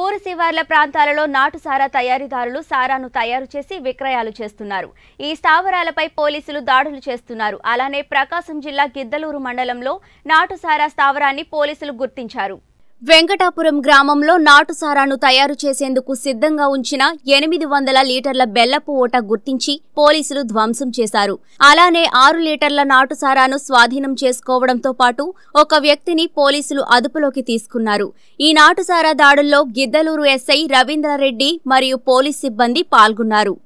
ఊరు శివార్ల ప్రాంతాలలో నాటుసారా తయారీదారులు సారాను తయారు చేసి విక్రయాలు చేస్తున్నారు ఈ స్థావరాలపై పోలీసులు దాడులు చేస్తున్నారు అలానే ప్రకాశం జిల్లా గిద్దలూరు మండలంలో నాటుసారా స్థావరాన్ని పోలీసులు గుర్తించారు వెంకటాపురం గ్రామంలో నాటుసారాను తయారు చేసేందుకు సిద్ధంగా ఉంచిన ఎనిమిది వందల లీటర్ల బెల్లపు ఓట గుర్తించి పోలీసులు ధ్వంసం చేశారు అలానే ఆరు లీటర్ల నాటుసారాను స్వాధీనం చేసుకోవడంతో పాటు ఒక వ్యక్తిని పోలీసులు అదుపులోకి తీసుకున్నారు ఈ నాటుసారా దాడుల్లో గిద్దలూరు ఎస్ఐ రవీంద్రారెడ్డి మరియు పోలీస్ సిబ్బంది పాల్గొన్నారు